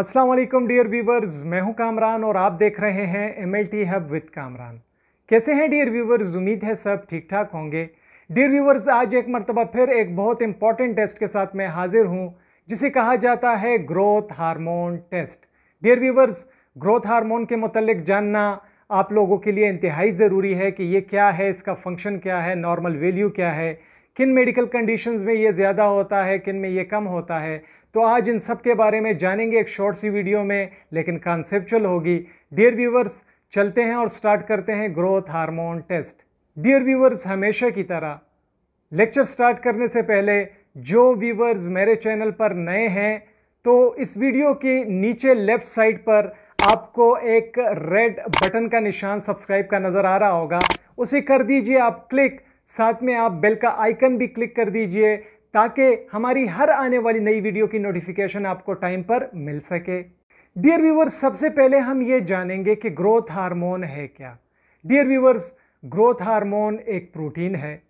अस्सलाम वालेकुम dear viewers मैं हूं कामरान और आप देख रहे हैं M L T Hub with Kamran कैसे हैं डियर व्यूवर्स उम्मीद है सब ठीक ठाक होंगे डियर व्यूवर्स आज एक मरतबा फिर एक बहुत इंपॉर्टेंट टेस्ट के साथ मैं हाजिर हूं जिसे कहा जाता है growth hormone test dear viewers growth hormone के मतलब जानना आप लोगों के लिए इंतहाई ज़रूरी है कि ये क्या है इसका फंक्शन क्या है नॉर्मल वैल्यू क्या है किन मेडिकल कंडीशंस में ये ज़्यादा होता है किन में ये कम होता है तो आज इन सब के बारे में जानेंगे एक शॉर्ट सी वीडियो में लेकिन कॉन्सेप्चुअल होगी डियर व्यूवर्स चलते हैं और स्टार्ट करते हैं growth hormone test dear viewers हमेशा की तरह लेक्चर स्टार्ट करने से पहले जो व्यूवर्स मेरे चैनल पर नए हैं तो इस वीडियो के नीचे लेफ़्ट साइड पर आपको एक रेड बटन का निशान सब्सक्राइब का नज़र आ रहा होगा उसे कर दीजिए आप क्लिक साथ में आप बेल का आइकन भी क्लिक कर दीजिए ताकि हमारी हर आने वाली नई वीडियो की नोटिफिकेशन आपको टाइम पर मिल सके डियर व्यूवर्स सबसे पहले हम ये जानेंगे कि ग्रोथ हार्मोन है क्या डियर व्यूवर्स ग्रोथ हार्मोन एक प्रोटीन है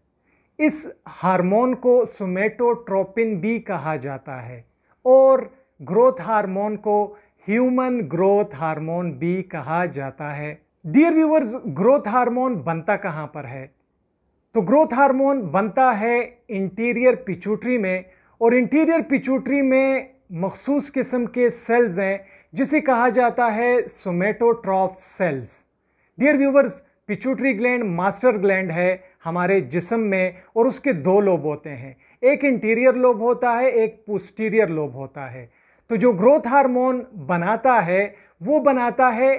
इस हार्मोन को सोमेटोट्रोपिन भी कहा जाता है और ग्रोथ हार्मोन को ह्यूमन ग्रोथ हार्मोन भी कहा जाता है डियर व्यूवर्स ग्रोथ हार्मोन बनता कहाँ पर है तो ग्रोथ हार्मोन बनता है इंटीरियर पिचूटरी में और इंटीरियर पिचूटरी में मखसूस किस्म के सेल्स हैं जिसे कहा जाता है somatotroph cells dear viewers pituitary gland master gland है हमारे जिसम में और उसके दो लोब होते हैं एक इंटीरियर लोब होता है एक पोस्टीरियर लोब होता है तो जो ग्रोथ हार्मोन बनाता है वो बनाता है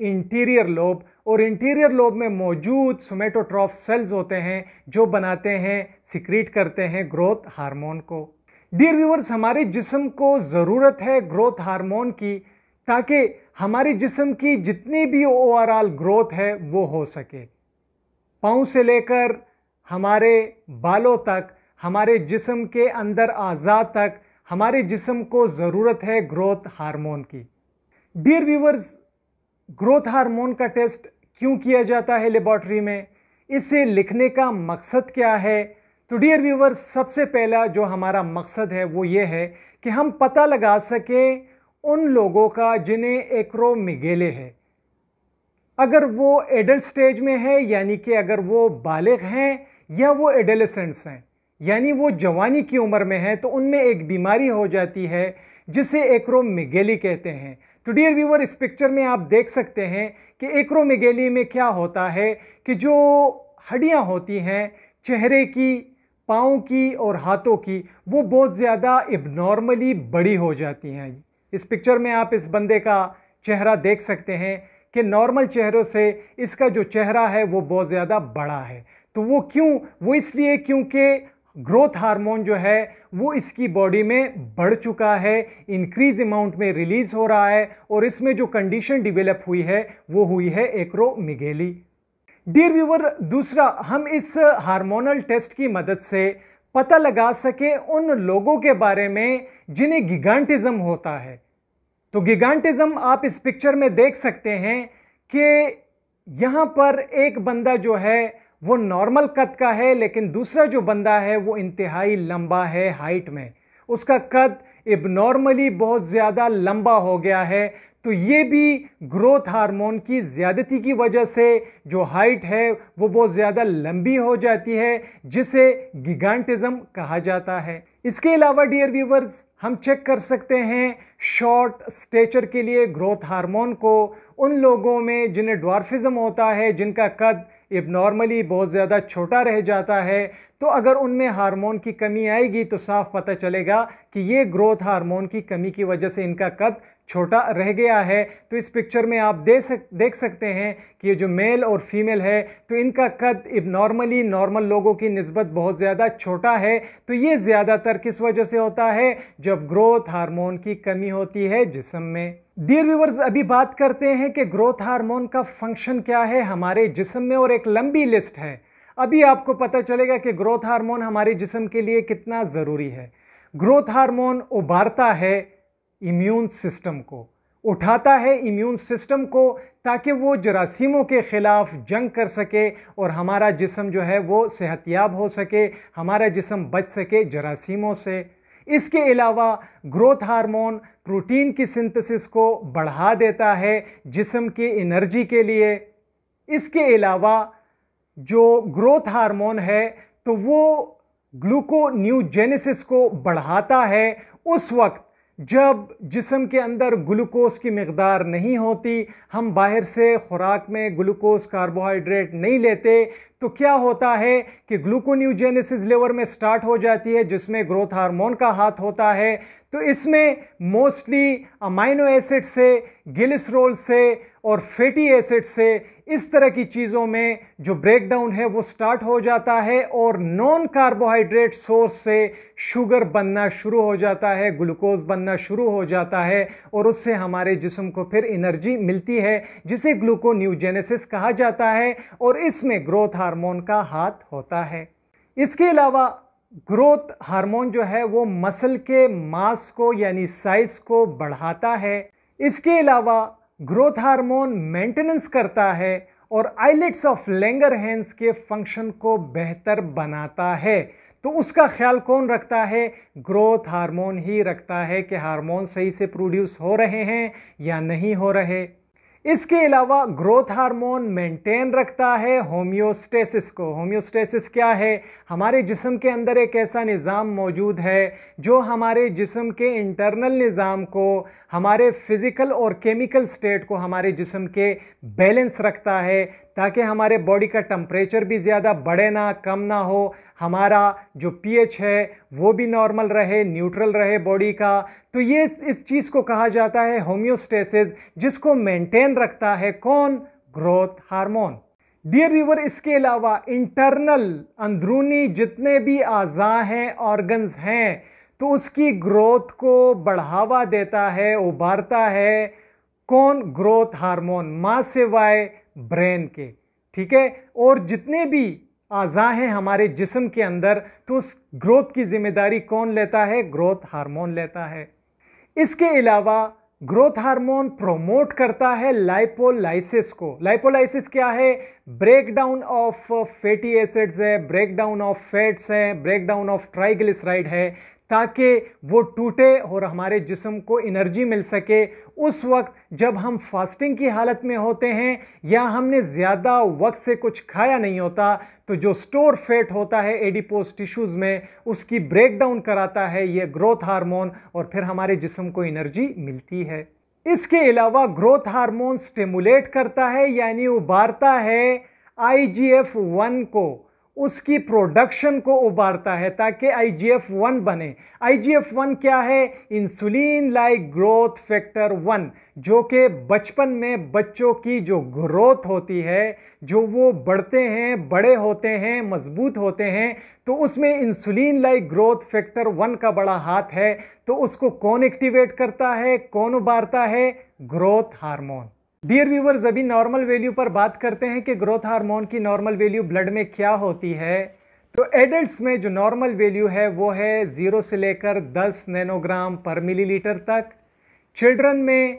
इंटीरियर लोब और इंटीरियर लोब में मौजूद सोमेटोट्रॉफ सेल्स होते हैं जो बनाते हैं सिक्रीट करते हैं ग्रोथ हार्मोन को डियर व्यूवर्स हमारे जिसम को ज़रूरत है ग्रोथ हार्मोन की ताकि हमारे जिसम की जितनी भी ओवरऑल ग्रोथ है वो हो सके पाँव से लेकर हमारे बालों तक हमारे जिसम के अंदर आज़ा तक हमारे जिसम को ज़रूरत है ग्रोथ हार्मोन की डियर व्यूवर्स ग्रोथ हार्मोन का टेस्ट क्यों किया जाता है लेबॉर्ट्री में इसे लिखने का मकसद क्या है तो डियर व्यूवर सबसे पहला जो हमारा मकसद है वो ये है कि हम पता लगा सकें उन लोगों का जिन्हें एक्रोमिगेले है अगर वो एडल्ट स्टेज में है यानी कि अगर वो बालिग हैं या वो एडलेसेंट्स हैं यानी वो जवानी की उम्र में है तो उनमें एक बीमारी हो जाती है जिसे एक्रोमिगेली कहते हैं तो डियर व्यूवर इस पिक्चर में आप देख सकते हैं कि एक्रोमेगेली में क्या होता है कि जो हड्डियाँ होती हैं चेहरे की पाँव की और हाथों की वो बहुत ज़्यादा इबनॉर्मली बड़ी हो जाती हैं इस पिक्चर में आप इस बंदे का चेहरा देख सकते हैं कि नॉर्मल चेहरों से इसका जो चेहरा है वो बहुत ज़्यादा बड़ा है तो वो क्यों वो इसलिए क्योंकि ग्रोथ हार्मोन जो है वो इसकी बॉडी में बढ़ चुका है इंक्रीज अमाउंट में रिलीज़ हो रहा है और इसमें जो कंडीशन डिवेलप हुई है वो हुई है एक्रोमिगेली डियर व्यूवर दूसरा हम इस हार्मोनल टेस्ट की मदद से पता लगा सके उन लोगों के बारे में जिन्हें गिगांटिज्म होता है तो गिगांटिज्म आप इस पिक्चर में देख सकते हैं कि यहाँ पर एक बंदा जो है वो नॉर्मल कद का है लेकिन दूसरा जो बंदा है वो इंतहाई लंबा है हाइट में उसका कद इबनॉर्मली बहुत ज़्यादा लंबा हो गया है तो ये भी ग्रोथ हार्मोन की ज़्यादती की वजह से जो हाइट है वो बहुत ज़्यादा लंबी हो जाती है जिसे गिगांटिज़म कहा जाता है इसके अलावा डियर व्यूवर्स हम चेक कर सकते हैं शॉर्ट स्टेचर के लिए ग्रोथ हार्मोन को उन लोगों में जिन्हें डॉर्फिज़म होता है जिनका कद एबनॉर्मली बहुत ज़्यादा छोटा रह जाता है तो अगर उनमें हार्मोन की कमी आएगी तो साफ पता चलेगा कि ये ग्रोथ हार्मोन की कमी की वजह से इनका कद छोटा रह गया है तो इस पिक्चर में आप दे सक देख सकते हैं कि ये जो मेल और फीमेल है तो इनका कद नॉर्मली नॉर्मल लोगों की नस्बत बहुत ज़्यादा छोटा है तो ये ज़्यादातर किस वजह से होता है जब ग्रोथ हार्मोन की कमी होती है जिसम में डियर व्यूवर्स अभी बात करते हैं कि ग्रोथ हार्मोन का फंक्शन क्या है हमारे जिसम में और एक लंबी लिस्ट है अभी आपको पता चलेगा कि ग्रोथ हार्मोन हमारे जिसम के लिए कितना ज़रूरी है ग्रोथ हार्मोन उबारता है इम्यून सिस्टम को उठाता है इम्यून सिस्टम को ताकि वो जरासीमों के ख़िलाफ़ जंग कर सके और हमारा जिसम जो है वो सेहतियाब हो सके हमारा जिसम बच सके जरासीमों से इसके अलावा ग्रोथ हार्मोन प्रोटीन की सिंथेसिस को बढ़ा देता है जिसम की एनर्जी के लिए इसके अलावा जो ग्रोथ हार्मोन है तो वो ग्लूकोन्यूजेनेसिस को बढ़ाता है उस वक्त जब जिसम के अंदर ग्लूकोज की मकदार नहीं होती हम बाहर से ख़ुराक में ग्लूकोज कार्बोहाइड्रेट नहीं लेते तो क्या होता है कि ग्लूकोन्यूजेनेसिस लेवर में स्टार्ट हो जाती है जिसमें ग्रोथ हार्मोन का हाथ होता है तो इसमें मोस्टली अमाइनो एसिड से गिलिसरोल से और फैटी एसिड से इस तरह की चीज़ों में जो ब्रेकडाउन है वो स्टार्ट हो जाता है और नॉन कार्बोहाइड्रेट सोर्स से शुगर बनना शुरू हो जाता है ग्लूकोज बनना शुरू हो जाता है और उससे हमारे जिसम को फिर एनर्जी मिलती है जिसे ग्लूकोन्यूजेनेसिस कहा जाता है और इसमें ग्रोथ हार्मोन का हाथ होता है इसके अलावा ग्रोथ हार्मोन जो है वो मसल के मास को यानी साइज को बढ़ाता है इसके अलावा ग्रोथ हार्मोन मेंटेनेंस करता है और आइलेट्स ऑफ लेंगर हैंड्स के फंक्शन को बेहतर बनाता है तो उसका ख्याल कौन रखता है ग्रोथ हार्मोन ही रखता है कि हार्मोन सही से प्रोड्यूस हो रहे हैं या नहीं हो रहे इसके अलावा ग्रोथ हार्मोन मेंटेन रखता है होम्योस्टेसिस को होम्योस्टेसिस क्या है हमारे जिसम के अंदर एक ऐसा निज़ाम मौजूद है जो हमारे जिसम के इंटरनल निज़ाम को हमारे फिज़िकल और केमिकल स्टेट को हमारे जिसम के बैलेंस रखता है ताकि हमारे बॉडी का टम्परेचर भी ज़्यादा बढ़े ना कम ना हो हमारा जो पीएच है वो भी नॉर्मल रहे न्यूट्रल रहे बॉडी का तो ये इस चीज़ को कहा जाता है होम्योस्टेसिस जिसको मेंटेन रखता है कौन ग्रोथ हार्मोन डियर व्यूवर इसके अलावा इंटरनल अंदरूनी जितने भी अज़ा हैं ऑर्गन्स हैं तो उसकी ग्रोथ को बढ़ावा देता है उभारता है कौन ग्रोथ हार्मोन माँ सिवाय ब्रेन के ठीक है और जितने भी आज़ा हैं हमारे जिसम के अंदर तो उस ग्रोथ की जिम्मेदारी कौन लेता है ग्रोथ हार्मोन लेता है इसके अलावा ग्रोथ हार्मोन प्रोमोट करता है लाइपोलाइसिस को लाइपोलाइसिस क्या है ब्रेकडाउन ऑफ फैटी एसिड्स है ब्रेकडाउन ऑफ फैट्स है ब्रेकडाउन ऑफ ट्राइग्लिसराइड है ताकि वो टूटे और हमारे जिसम को एनर्जी मिल सके उस वक्त जब हम फास्टिंग की हालत में होते हैं या हमने ज़्यादा वक्त से कुछ खाया नहीं होता तो जो स्टोर फैट होता है एडिपोज टिश्यूज़ में उसकी ब्रेकडाउन कराता है ये ग्रोथ हार्मोन और फिर हमारे जिसम को एनर्जी मिलती है इसके अलावा ग्रोथ हार्मोन स्टिमुलेट करता है यानी उबारता है आई जी एफ वन को उसकी प्रोडक्शन को उबारता है ताकि आई जी एफ वन बने आई जी एफ वन क्या है insulin like growth factor one जो कि बचपन में बच्चों की जो ग्रोथ होती है जो वो बढ़ते हैं बड़े होते हैं मजबूत होते हैं तो उसमें insulin like growth factor one का बड़ा हाथ है तो उसको कौन एक्टिवेट करता है कौन उबारता है ग्रोथ हार्मोन डियर व्यूवर्स अभी नॉर्मल वैल्यू पर बात करते हैं कि ग्रोथ हार्मोन की नॉर्मल वैल्यू ब्लड में क्या होती है तो एडल्ट्स में जो नॉर्मल वैल्यू है वो है ज़ीरो से लेकर दस नैनोग्राम पर मिलीलीटर तक चिल्ड्रन में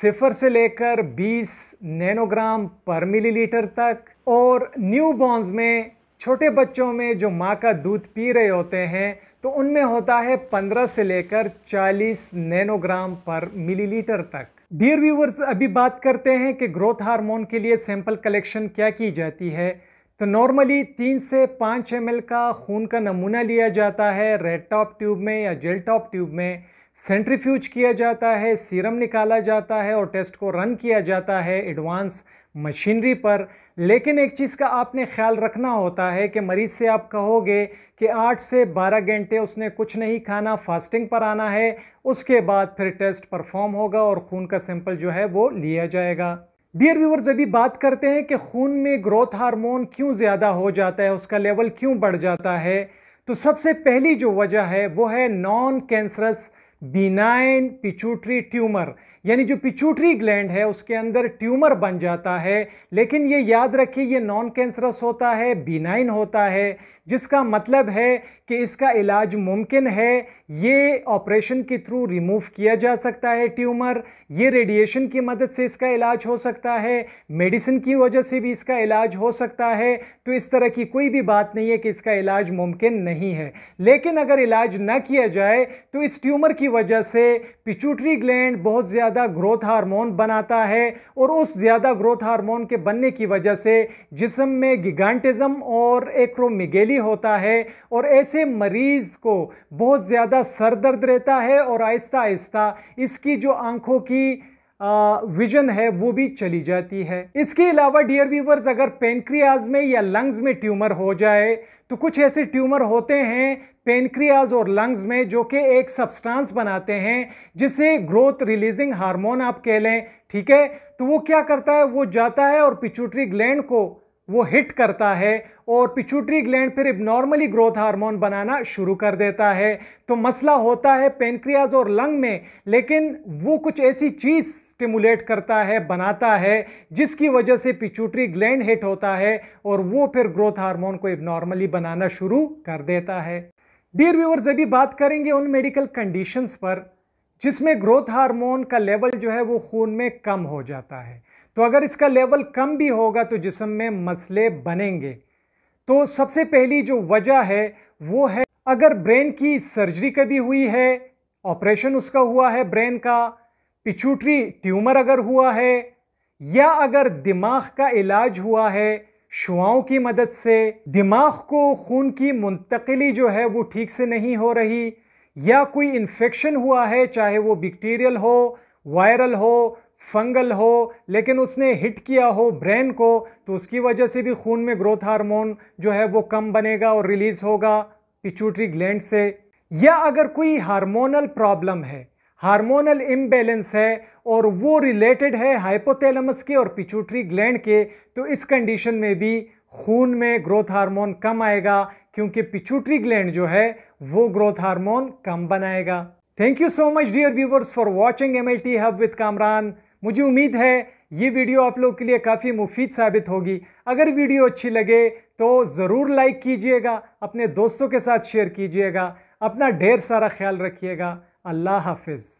सिफर से लेकर बीस नैनोग्राम पर मिलीलीटर तक और न्यू बॉन्स में छोटे बच्चों में जो माँ का दूध पी रहे होते हैं तो उनमें होता है पंद्रह से लेकर चालीस नैनोग्राम पर मिलीलीटर तक डियर व्यूवर्स अभी बात करते हैं कि ग्रोथ हार्मोन के लिए सैंपल कलेक्शन क्या की जाती है तो नॉर्मली तीन से पाँच एम का खून का नमूना लिया जाता है रेड टॉप ट्यूब में या जेल टॉप ट्यूब में सेंट्रीफ्यूज किया जाता है सीरम निकाला जाता है और टेस्ट को रन किया जाता है एडवांस मशीनरी पर लेकिन एक चीज़ का आपने ख्याल रखना होता है कि मरीज़ से आप कहोगे कि आठ से बारह घंटे उसने कुछ नहीं खाना फास्टिंग पर आना है उसके बाद फिर टेस्ट परफॉर्म होगा और खून का सैंपल जो है वो लिया जाएगा डियर व्यूवर्स अभी बात करते हैं कि खून में ग्रोथ हार्मोन क्यों ज़्यादा हो जाता है उसका लेवल क्यों बढ़ जाता है तो सबसे पहली जो वजह है वो है non cancerous benign pituitary tumour यानी जो पिचूटरी ग्लैंड है उसके अंदर ट्यूमर बन जाता है लेकिन ये याद रखिए ये नॉन कैंसरस होता है बिनाइन होता है जिसका मतलब है कि इसका इलाज मुमकिन है ये ऑपरेशन के थ्रू रिमूव किया जा सकता है ट्यूमर ये रेडिएशन की मदद से इसका इलाज हो सकता है मेडिसिन की वजह से भी इसका इलाज हो सकता है तो इस तरह की कोई भी बात नहीं है कि इसका इलाज मुमकिन नहीं है लेकिन अगर इलाज ना किया जाए तो इस ट्यूमर की वजह से पिचूटरी ग्लैंड बहुत ज़्यादा ग्रोथ हार्मोन बनाता है और उस ज़्यादा ग्रोथ हार्मोन के बनने की वजह से जिसम में गिगांटिज़म और एक्रोमिगेली होता है और ऐसे मरीज़ को बहुत ज़्यादा सर दर्द रहता है और आहिस्ता आहिस्ता इसकी जो आँखों की विजन है वो भी चली जाती है इसके अलावा डियर व्यूवर्स अगर पेनक्रियाज में या लंग्स में ट्यूमर हो जाए तो कुछ ऐसे ट्यूमर होते हैं पेनक्रियाज और लंग्स में जो कि एक सब्सटेंस बनाते हैं जिसे ग्रोथ रिलीजिंग हार्मोन आप कह लें ठीक है तो वो क्या करता है वो जाता है और पिचुटरी ग्लैंड को वो हिट करता है और पिचूटरी ग्लैंड फिर इबनॉर्मली ग्रोथ हार्मोन बनाना शुरू कर देता है तो मसला होता है पेनक्रियाज और लंग में लेकिन वो कुछ ऐसी चीज़ स्टिमुलेट करता है बनाता है जिसकी वजह से पिचूटरी ग्लैंड हिट होता है और वो फिर ग्रोथ हार्मोन को इबनॉर्मली बनाना शुरू कर देता है डियर व्यूवर्स अभी बात करेंगे उन मेडिकल कंडीशंस पर जिसमें ग्रोथ हार्मोन का लेवल जो है वो खून में कम हो जाता है तो अगर इसका लेवल कम भी होगा तो जिसम में मसले बनेंगे तो सबसे पहली जो वजह है वो है अगर ब्रेन की सर्जरी कभी हुई है ऑपरेशन उसका हुआ है ब्रेन का पिचूटरी ट्यूमर अगर हुआ है या अगर दिमाग का इलाज हुआ है शुआओं की मदद से दिमाग को खून की मुंतकली जो है वो ठीक से नहीं हो रही या कोई इन्फेक्शन हुआ है चाहे वो बैक्टीरियल हो वायरल हो फंगल हो लेकिन उसने हिट किया हो ब्रेन को तो उसकी वजह से भी खून में ग्रोथ हार्मोन जो है वो कम बनेगा और रिलीज़ होगा पिचूटरी ग्लैंड से या अगर कोई हार्मोनल प्रॉब्लम है हार्मोनल इम्बेलेंस है और वो रिलेटेड है हाइपोथैलेमस के और पिचूटरी ग्लैंड के तो इस कंडीशन में भी खून में ग्रोथ हार्मोन कम आएगा क्योंकि पिचूटरी ग्लैंड जो है वो ग्रोथ हार्मोन कम बनाएगा thank you so much dear viewers for watching M L T Hub with Kamran मुझे उम्मीद है ये वीडियो आप लोग के लिए काफ़ी मुफीद साबित होगी अगर वीडियो अच्छी लगे तो ज़रूर लाइक कीजिएगा अपने दोस्तों के साथ शेयर कीजिएगा अपना ढेर सारा ख्याल रखिएगा अल्लाह हाफिज़